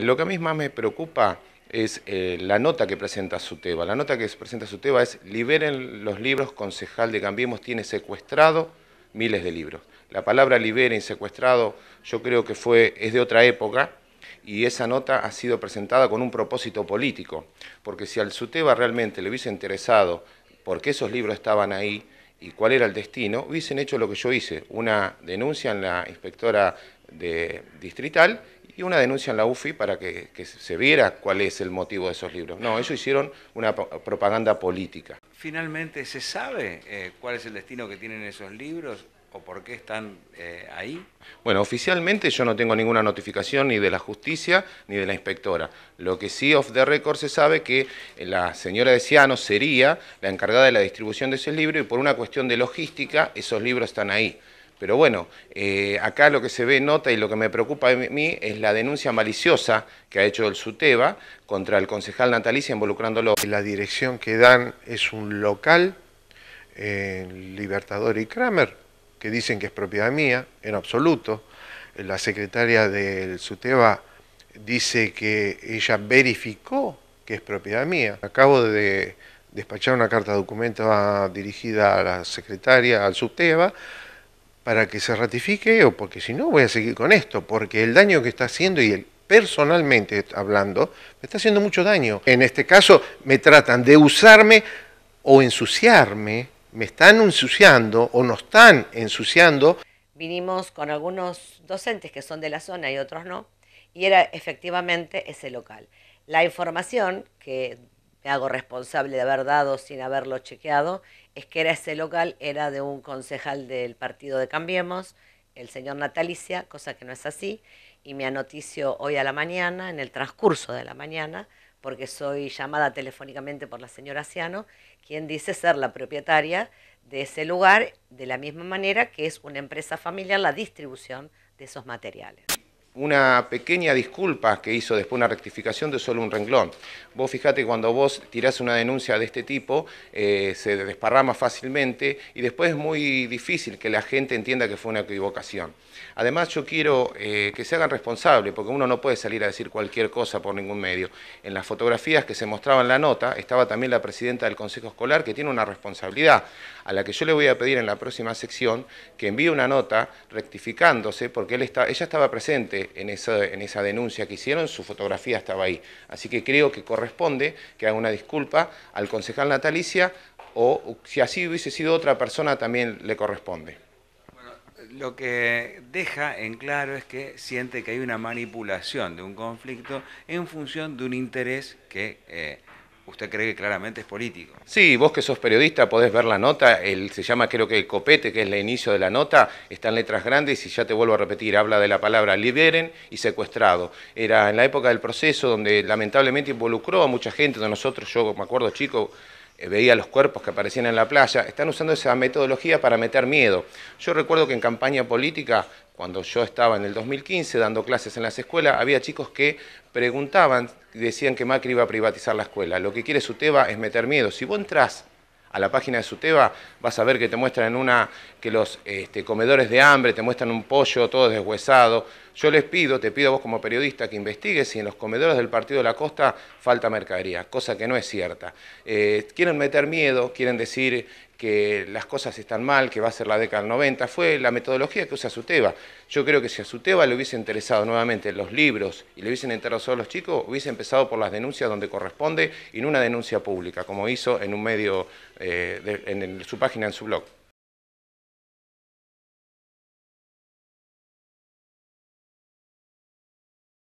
Lo que a mí más me preocupa es eh, la nota que presenta Suteba. La nota que presenta Suteba es liberen los libros, concejal de Cambiemos tiene secuestrado miles de libros. La palabra liberen y secuestrado yo creo que fue, es de otra época y esa nota ha sido presentada con un propósito político, porque si al Suteba realmente le hubiese interesado por qué esos libros estaban ahí y cuál era el destino, hubiesen hecho lo que yo hice, una denuncia en la inspectora distrital y una denuncia en la UFI para que, se viera cuál es el motivo de esos libros. No, ellos hicieron una propaganda política. Finalmente, ¿se sabe eh, cuál es el destino que tienen esos libros? o por qué están eh, ahí? Bueno, oficialmente yo no tengo ninguna notificación ni de la justicia ni de la inspectora. Lo que sí of the record se sabe que la señora de Ciano sería la encargada de la distribución de esos libros y por una cuestión de logística esos libros están ahí. Pero bueno, eh, acá lo que se ve nota y lo que me preocupa a mí es la denuncia maliciosa que ha hecho el SUTEBA contra el concejal Natalicia involucrándolo. La dirección que dan es un local, eh, Libertador y Kramer, que dicen que es propiedad mía, en absoluto. La secretaria del SUTEBA dice que ella verificó que es propiedad mía. Acabo de despachar una carta de documento ah, dirigida a la secretaria, al Suteva para que se ratifique o porque si no voy a seguir con esto, porque el daño que está haciendo y él personalmente hablando, me está haciendo mucho daño. En este caso me tratan de usarme o ensuciarme, me están ensuciando o nos están ensuciando. Vinimos con algunos docentes que son de la zona y otros no, y era efectivamente ese local. La información que me hago responsable de haber dado sin haberlo chequeado, es que era ese local, era de un concejal del partido de Cambiemos, el señor Natalicia, cosa que no es así, y me anoticio hoy a la mañana, en el transcurso de la mañana, porque soy llamada telefónicamente por la señora Ciano, quien dice ser la propietaria de ese lugar, de la misma manera que es una empresa familiar la distribución de esos materiales una pequeña disculpa que hizo después una rectificación de solo un renglón. Vos fijate cuando vos tirás una denuncia de este tipo, eh, se desparrama fácilmente y después es muy difícil que la gente entienda que fue una equivocación. Además yo quiero eh, que se hagan responsables, porque uno no puede salir a decir cualquier cosa por ningún medio. En las fotografías que se mostraban en la nota estaba también la presidenta del Consejo Escolar que tiene una responsabilidad, a la que yo le voy a pedir en la próxima sección que envíe una nota rectificándose, porque él ella estaba presente en, esa, denuncia que hicieron, su fotografía estaba ahí. Así que creo que corresponde que haga una disculpa al concejal Natalicia o si así hubiese sido otra persona también le corresponde. Bueno, lo que deja en claro es que siente que hay una manipulación de un conflicto en función de un interés que eh, usted cree que claramente es político. Sí, vos que sos periodista podés ver la nota, se llama creo que el copete, que es el inicio de la nota, está en letras grandes y ya te vuelvo a repetir, habla de la palabra liberen y secuestrado. Era en la época del proceso donde lamentablemente involucró a mucha gente, de nosotros, yo me acuerdo chico, eh, veía los cuerpos que aparecían en la playa, están usando esa metodología para meter miedo. Yo recuerdo que en campaña política, cuando yo estaba en el 2015 dando clases en las escuelas, había chicos que preguntaban, decían que Macri iba a privatizar la escuela. Lo que quiere Suteba es meter miedo. Si vos entras a la página de Suteba, vas a ver que te muestran una que los este, comedores de hambre te muestran un pollo todo deshuesado, yo les pido, te pido a vos como periodista que investigues si en los comedores del Partido de la Costa falta mercadería, cosa que no es cierta. Eh, quieren meter miedo, quieren decir que las cosas están mal, que va a ser la década del 90, fue la metodología que usa Azuteba. Yo creo que si a Suteba le hubiese interesado nuevamente los libros y le hubiesen enterado a los chicos, hubiese empezado por las denuncias donde corresponde y no una denuncia pública, como hizo en un medio, eh, en su página, en su blog.